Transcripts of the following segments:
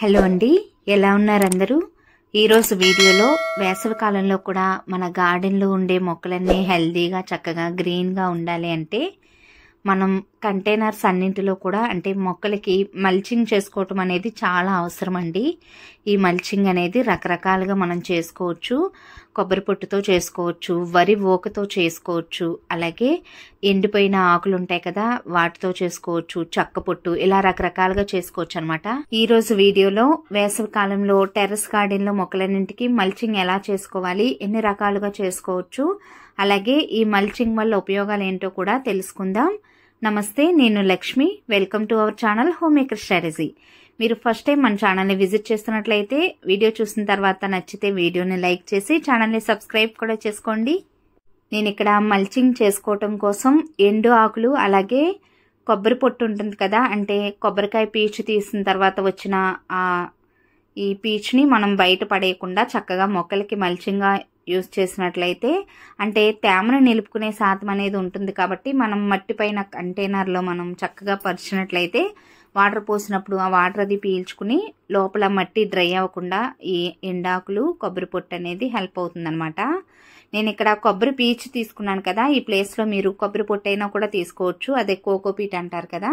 hello అండి ఎలా ఉన్నారు అందరూ ఈరోజు వీడియోలో వేసవి కాలంలో కూడా మన గార్డెన్లో ఉండే మొక్కలన్నీ హెల్దీగా చక్కగా గ్రీన్గా ఉండాలి అంటే మనం కంటైనర్స్ అన్నింటిలో కూడా అంటే మొక్కలకి మల్చింగ్ చేసుకోవటం అనేది చాలా అవసరం అండి ఈ మల్చింగ్ అనేది రకరకాలుగా మనం చేసుకోవచ్చు కొబ్బరి పొట్టుతో చేసుకోవచ్చు వరి ఓకతో చేసుకోవచ్చు అలాగే ఎండిపోయిన ఆకులు ఉంటాయి కదా వాటితో చేసుకోవచ్చు చక్క పొట్టు ఇలా రకరకాలుగా చేసుకోవచ్చు అనమాట ఈరోజు వీడియోలో వేసవి కాలంలో టెర్రస్ గార్డెన్లో మొక్కలన్నింటికి మల్చింగ్ ఎలా చేసుకోవాలి ఎన్ని రకాలుగా చేసుకోవచ్చు అలాగే ఈ మల్చింగ్ వల్ల ఉపయోగాలు ఏంటో కూడా తెలుసుకుందాం నమస్తే నేను Lakshmi welcome to our channel home maker strategy మీరు ఫస్ట్ టైం మన ఛానల్ని విజిట్ చేస్తున్నట్లయితే వీడియో చూసిన తర్వాత నచ్చితే వీడియోని లైక్ చేసి ఛానల్ని సబ్స్క్రైబ్ కూడా చేసుకోండి నేను ఇక్కడ మల్చింగ్ చేసుకోవటం కోసం ఎండు ఆకులు అలాగే కొబ్బరి పొట్టు ఉంటుంది కదా అంటే కొబ్బరికాయ పీచు తీసిన తర్వాత వచ్చిన ఈ పీచుని మనం బయట పడేయకుండా చక్కగా మొక్కలకి మల్చింగ్గా యూజ్ చేసినట్లయితే అంటే తేమను నిలుపుకునే శాతం అనేది ఉంటుంది కాబట్టి మనం మట్టి పైన కంటైనర్లో మనం చక్కగా పరిచినట్లయితే వాటర్ పోసినప్పుడు ఆ వాటర్ అది పీల్చుకుని లోపల మట్టి డ్రై అవ్వకుండా ఈ ఎండాకులు కొబ్బరి పొట్టు అనేది హెల్ప్ అవుతుందనమాట నేను ఇక్కడ కొబ్బరి పీచు తీసుకున్నాను కదా ఈ ప్లేస్లో మీరు కొబ్బరి పొట్టు అయినా కూడా తీసుకోవచ్చు అదే కోకోపీట్ అంటారు కదా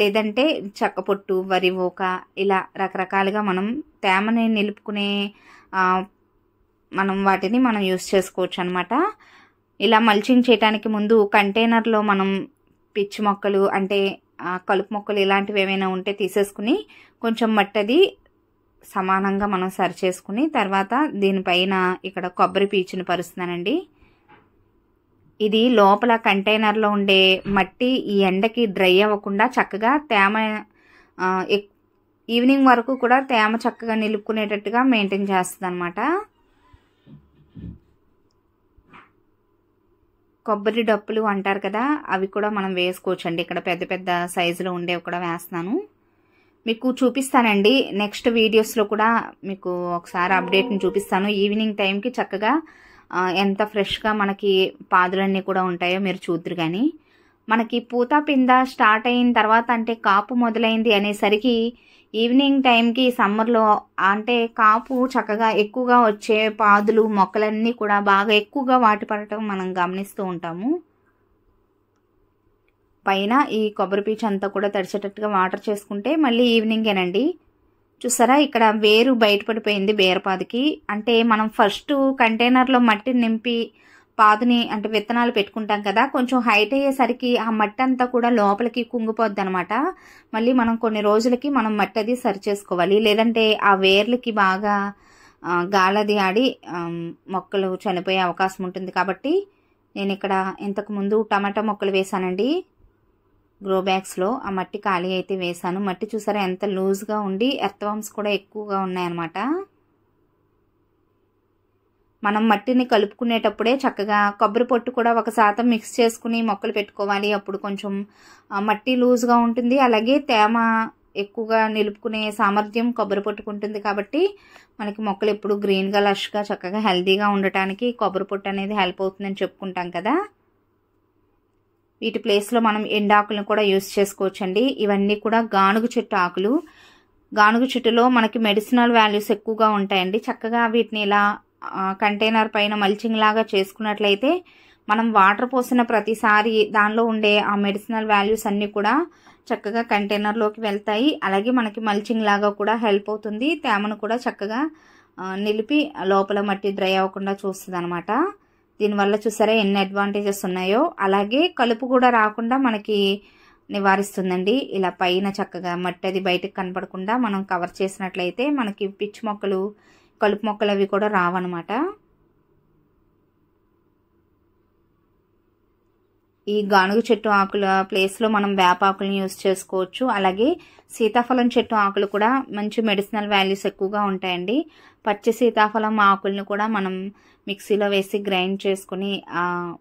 లేదంటే చెక్క పొట్టు వరి ఓక ఇలా రకరకాలుగా మనం తేమని నిలుపుకునే మనం వాటిని మనం యూస్ చేసుకోవచ్చు అనమాట ఇలా మల్చింగ్ చేయడానికి ముందు కంటైనర్లో మనం పిచ్చి మొక్కలు అంటే కలుపు మొక్కలు ఇలాంటివి ఏమైనా ఉంటే తీసేసుకుని కొంచెం మట్టది సమానంగా మనం సరి చేసుకుని తర్వాత దీనిపైన ఇక్కడ కొబ్బరి పీచుని పరుస్తున్నానండి ఇది లోపల కంటైనర్లో ఉండే మట్టి ఈ ఎండకి డ్రై అవ్వకుండా చక్కగా తేమ ఈవినింగ్ వరకు కూడా తేమ చక్కగా నిలుపుకునేటట్టుగా మెయింటైన్ చేస్తుంది కొబ్బరి డప్పులు అంటారు కదా అవి కూడా మనం వేసుకోవచ్చు అండి ఇక్కడ పెద్ద పెద్ద సైజులో ఉండేవి కూడా వేస్తున్నాను మీకు చూపిస్తానండి నెక్స్ట్ వీడియోస్లో కూడా మీకు ఒకసారి అప్డేట్ని చూపిస్తాను ఈవినింగ్ టైంకి చక్కగా ఎంత ఫ్రెష్గా మనకి పాదులన్నీ కూడా ఉంటాయో మీరు చూద్దరు కానీ మనకి పూతా పింద స్టార్ట్ అయిన తర్వాత అంటే కాపు మొదలైంది అనేసరికి ఈవినింగ్ టైంకి సమ్మర్లో అంటే కాపు చక్కగా ఎక్కువగా వచ్చే పాదులు మొక్కలన్నీ కూడా బాగా ఎక్కువగా వాటి పడటం మనం గమనిస్తూ ఉంటాము పైన ఈ కొబ్బరి పీచు అంతా కూడా తడిచేటట్టుగా వాటర్ చేసుకుంటే మళ్ళీ ఈవినింగేనండి చూసారా ఇక్కడ వేరు బయటపడిపోయింది బేరపాదికి అంటే మనం ఫస్ట్ కంటైనర్లో మట్టిని నింపి పాదుని అంటే విత్తనాలు పెట్టుకుంటాం కదా కొంచెం హైట్ అయ్యేసరికి ఆ మట్టి అంతా కూడా లోపలికి కుంగిపోద్ది అనమాట మళ్ళీ మనం కొన్ని రోజులకి మనం మట్టి అది సరి చేసుకోవాలి లేదంటే ఆ వేర్లకి బాగా గాలది ఆడి మొక్కలు చనిపోయే అవకాశం ఉంటుంది కాబట్టి నేను ఇక్కడ ఇంతకుముందు టమాటా మొక్కలు వేశానండి గ్రో బ్యాగ్స్లో ఆ మట్టి ఖాళీ అయితే వేశాను మట్టి చూసారా ఎంత లూజ్గా ఉండి ఎర్త్వామ్స్ కూడా ఎక్కువగా ఉన్నాయన్నమాట మనం మట్టిని కలుపుకునేటప్పుడే చక్కగా కొబ్బరి పొట్టు కూడా ఒక శాతం మిక్స్ చేసుకుని మొక్కలు పెట్టుకోవాలి అప్పుడు కొంచెం మట్టి లూజ్గా ఉంటుంది అలాగే తేమ ఎక్కువగా నిలుపుకునే సామర్థ్యం కొబ్బరి పొట్టుకుంటుంది కాబట్టి మనకి మొక్కలు ఎప్పుడు గ్రీన్గా లష్గా చక్కగా హెల్తీగా ఉండటానికి కొబ్బరి పొట్టు అనేది హెల్ప్ అవుతుందని చెప్పుకుంటాం కదా వీటి ప్లేస్లో మనం ఎండాకులను కూడా యూస్ చేసుకోవచ్చండి ఇవన్నీ కూడా గానుగు చెట్టు ఆకులు గానుగు చెట్టులో మనకి మెడిసినల్ వాల్యూస్ ఎక్కువగా ఉంటాయండి చక్కగా వీటిని ఇలా కంటైనర్ పైన మల్చింగ్ లాగా చేసుకున్నట్లయితే మనం వాటర్ పోసిన ప్రతిసారి దానిలో ఉండే ఆ మెడిసినల్ వాల్యూస్ అన్నీ కూడా చక్కగా కంటైనర్లోకి వెళ్తాయి అలాగే మనకి మల్చింగ్ లాగా కూడా హెల్ప్ అవుతుంది తేమను కూడా చక్కగా నిలిపి లోపల మట్టి డ్రై అవ్వకుండా చూస్తుంది అనమాట దీనివల్ల చూసారా ఎన్ని అడ్వాంటేజెస్ ఉన్నాయో అలాగే కలుపు కూడా రాకుండా మనకి నివారిస్తుందండి ఇలా పైన చక్కగా మట్టి అది బయటకు కనపడకుండా మనం కవర్ చేసినట్లయితే మనకి పిచ్చి మొక్కలు కలుపు మొక్కలు అవి కూడా రావన్నమాట ఈ గానుగ చెట్టు ఆకుల ప్లేస్లో మనం వేపాకులను యూస్ చేసుకోవచ్చు అలాగే సీతాఫలం చెట్టు ఆకులు కూడా మంచి మెడిసినల్ వాల్యూస్ ఎక్కువగా ఉంటాయండి పచ్చి సీతాఫలం ఆకులను కూడా మనం మిక్సీలో వేసి గ్రైండ్ చేసుకుని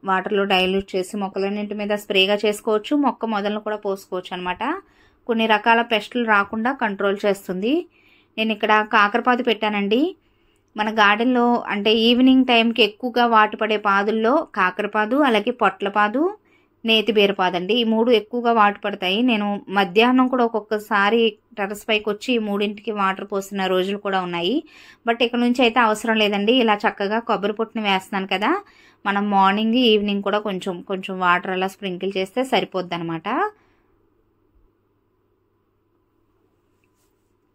వాటర్లో డైల్యూట్ చేసి మొక్కలన్నింటి మీద స్ప్రేగా చేసుకోవచ్చు మొక్క మొదలను కూడా పోసుకోవచ్చు అనమాట కొన్ని రకాల పెస్టులు రాకుండా కంట్రోల్ చేస్తుంది నేను ఇక్కడ కాకరపాదు పెట్టానండి మన గార్డెన్లో అంటే ఈవినింగ్ టైంకి ఎక్కువగా వాటు పడే పాదుల్లో కాకరపాదు అలాగే పొట్లపాదు నేతిబీరపాదు అండి ఈ మూడు ఎక్కువగా వాటు పడతాయి నేను మధ్యాహ్నం కూడా ఒక్కొక్కసారి టెరస్ పైకి వచ్చి ఈ మూడింటికి వాటర్ పోసిన రోజులు కూడా ఉన్నాయి బట్ ఇక్కడ నుంచి అయితే అవసరం లేదండి ఇలా చక్కగా కొబ్బరి పొట్టుని వేస్తున్నాను కదా మనం మార్నింగ్ ఈవినింగ్ కూడా కొంచెం కొంచెం వాటర్ అలా స్ప్రింకిల్ చేస్తే సరిపోద్ది అనమాట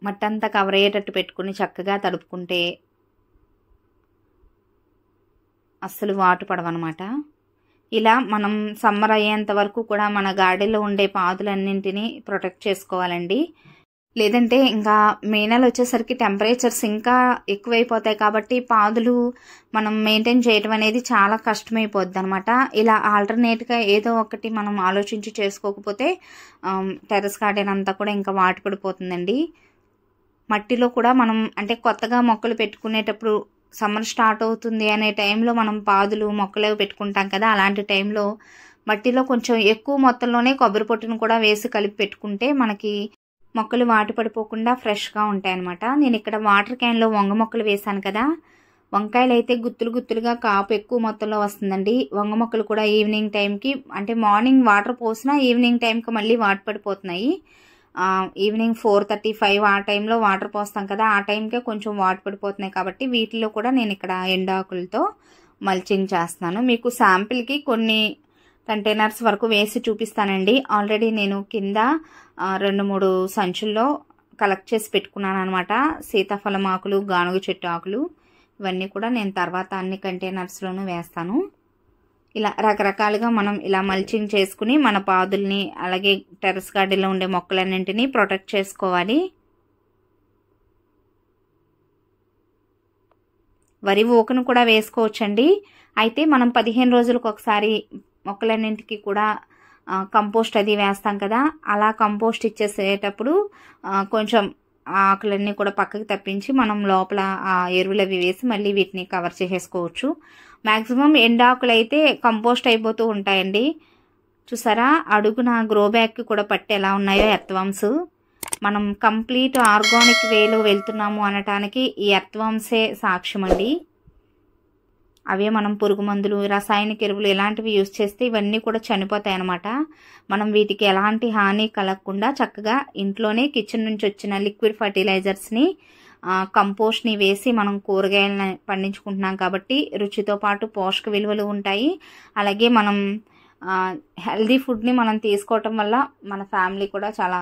మట్టంతా కవర్ అయ్యేటట్టు పెట్టుకుని చక్కగా తడుపుకుంటే అస్సలు వాటు పడవన్నమాట ఇలా మనం సమ్మర్ అయ్యేంత వరకు కూడా మన గాడిలో ఉండే పాదులన్నింటినీ ప్రొటెక్ట్ చేసుకోవాలండి లేదంటే ఇంకా మే నెల వచ్చేసరికి టెంపరేచర్స్ ఇంకా ఎక్కువైపోతాయి కాబట్టి పాదులు మనం మెయింటైన్ చేయడం అనేది చాలా కష్టమైపోద్ది అనమాట ఇలా ఆల్టర్నేట్గా ఏదో ఒకటి మనం ఆలోచించి చేసుకోకపోతే టెర్రస్ గార్డెన్ అంతా కూడా ఇంకా వాటి పడిపోతుందండి మట్టిలో కూడా మనం అంటే కొత్తగా మొక్కలు పెట్టుకునేటప్పుడు సమ్మర్ స్టార్ట్ అవుతుంది అనే టైంలో మనం పాదులు మొక్కలు పెట్టుకుంటాం కదా అలాంటి టైంలో మట్టిలో కొంచెం ఎక్కువ మొత్తంలోనే కొబ్బరి పొట్టును కూడా వేసి కలిపి పెట్టుకుంటే మనకి మొక్కలు వాటి పడిపోకుండా ఫ్రెష్గా ఉంటాయన్నమాట నేను ఇక్కడ వాటర్ క్యాన్లో వంగ మొక్కలు వేశాను కదా వంకాయలు అయితే గుత్తులు గుత్తులుగా కాపు ఎక్కువ మొత్తంలో వస్తుందండి వంగ మొక్కలు కూడా ఈవినింగ్ టైంకి అంటే మార్నింగ్ వాటర్ పోసినా ఈవినింగ్ టైంకి మళ్ళీ వాటి పడిపోతున్నాయి ఈవినింగ్ ఫోర్ థర్టీ ఫైవ్ ఆ టైంలో వాటర్ పోస్తాం కదా ఆ టైంకే కొంచెం వాటర్ పడిపోతున్నాయి కాబట్టి వీటిలో కూడా నేను ఇక్కడ ఎండాకులతో మల్చింగ్ చేస్తున్నాను మీకు శాంపిల్కి కొన్ని కంటైనర్స్ వరకు వేసి చూపిస్తానండి ఆల్రెడీ నేను కింద రెండు మూడు సంచుల్లో కలెక్ట్ చేసి పెట్టుకున్నాను అనమాట సీతాఫలం ఆకులు గానుగ చెట్టు ఆకులు ఇవన్నీ కూడా నేను తర్వాత అన్ని కంటైనర్స్లోనూ వేస్తాను ఇలా రకరకాలుగా మనం ఇలా మల్చింగ్ చేసుకుని మన పాదుల్ని అలాగే టెరస్ గార్డెన్లో ఉండే మొక్కలన్నింటినీ ప్రొటెక్ట్ చేసుకోవాలి వరి ఊకను కూడా వేసుకోవచ్చండి అయితే మనం పదిహేను రోజులకు ఒకసారి మొక్కలన్నింటికి కూడా కంపోస్ట్ అది వేస్తాం కదా అలా కంపోస్ట్ ఇచ్చేసేటప్పుడు కొంచెం ఆకులన్నీ కూడా పక్కకి తప్పించి మనం లోపల ఎరువులు అవి వేసి మళ్ళీ వీటిని కవర్ చేసేసుకోవచ్చు మ్యాక్సిమం ఎండాకులు అయితే కంపోస్ట్ అయిపోతూ ఉంటాయండి చూసారా అడుగున గ్రో బ్యాగ్కి కూడా పట్టి ఎలా ఉన్నాయో ఎర్త్వామ్స్ మనం కంప్లీట్ ఆర్గానిక్ వేలో వెళ్తున్నాము అనటానికి ఈ ఎర్త్వామ్సే సాక్ష్యం అండి అవే మనం పురుగు మందులు రసాయనిక ఎరువులు ఇలాంటివి యూజ్ చేస్తే ఇవన్నీ కూడా చనిపోతాయి అన్నమాట మనం వీటికి ఎలాంటి హాని కలగకుండా చక్కగా ఇంట్లోనే కిచెన్ నుంచి వచ్చిన లిక్విడ్ ఫర్టిలైజర్స్ని కంపోస్ట్ని వేసి మనం కూరగాయలను పండించుకుంటున్నాం కాబట్టి రుచితో పాటు పోషక విలువలు ఉంటాయి అలాగే మనం హెల్దీ ఫుడ్ని మనం తీసుకోవటం వల్ల మన ఫ్యామిలీ కూడా చాలా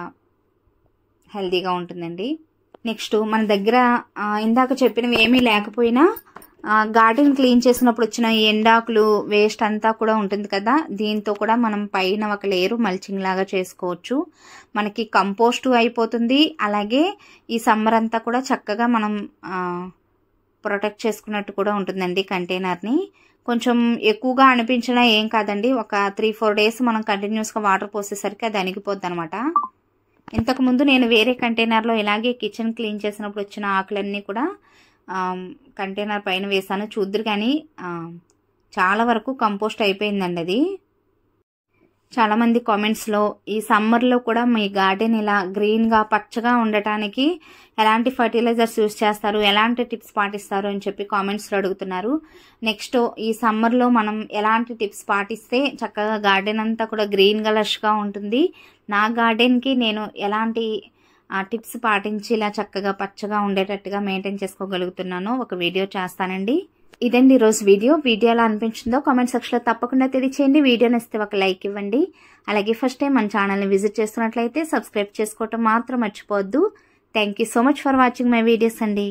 హెల్దీగా ఉంటుందండి నెక్స్ట్ మన దగ్గర ఇందాక చెప్పినవి ఏమీ లేకపోయినా గార్డెన్ క్లీన్ చేసినప్పుడు వచ్చిన ఎండాకులు వేస్ట్ అంతా కూడా ఉంటుంది కదా దీంతో కూడా మనం పైన ఒక లేరు మల్చింగ్ లాగా చేసుకోవచ్చు మనకి కంపోస్టు అయిపోతుంది అలాగే ఈ సమ్మర్ అంతా కూడా చక్కగా మనం ప్రొటెక్ట్ చేసుకున్నట్టు కూడా ఉంటుందండి కంటైనర్ని కొంచెం ఎక్కువగా అనిపించినా ఏం కాదండి ఒక త్రీ ఫోర్ డేస్ మనం కంటిన్యూస్గా వాటర్ పోసేసరికి అది అణిగిపోద్ది అనమాట ఇంతకుముందు నేను వేరే కంటైనర్లో ఇలాగే కిచెన్ క్లీన్ చేసినప్పుడు వచ్చిన ఆకులన్నీ కూడా కంటైనర్ పైన వేసాను చూద్దరు కానీ చాలా వరకు కంపోస్ట్ అయిపోయిందండి అది చాలామంది కామెంట్స్లో ఈ సమ్మర్లో కూడా మీ గార్డెన్ ఇలా గ్రీన్గా పచ్చగా ఉండటానికి ఎలాంటి ఫర్టిలైజర్స్ యూస్ చేస్తారు ఎలాంటి టిప్స్ పాటిస్తారు అని చెప్పి కామెంట్స్లో అడుగుతున్నారు నెక్స్ట్ ఈ సమ్మర్లో మనం ఎలాంటి టిప్స్ పాటిస్తే చక్కగా గార్డెన్ అంతా కూడా గ్రీన్గా లష్గా ఉంటుంది నా గార్డెన్కి నేను ఎలాంటి ఆ టిప్స్ పాటించి ఇలా చక్కగా పచ్చగా ఉండేటట్టుగా మెయింటైన్ చేసుకోగలుగుతున్నాను ఒక వీడియో చేస్తానండి ఇదండి ఈరోజు వీడియో వీడియో ఎలా అనిపించిందో కామెంట్ సెక్షన్లో తప్పకుండా తెలియచేయండి వీడియో ఇస్తే ఒక లైక్ ఇవ్వండి అలాగే ఫస్ట్ టైం మన ఛానల్ని విజిట్ చేస్తున్నట్లయితే సబ్స్క్రైబ్ చేసుకోవటం మాత్రం మర్చిపోవద్దు thank so much for watching my videos అండి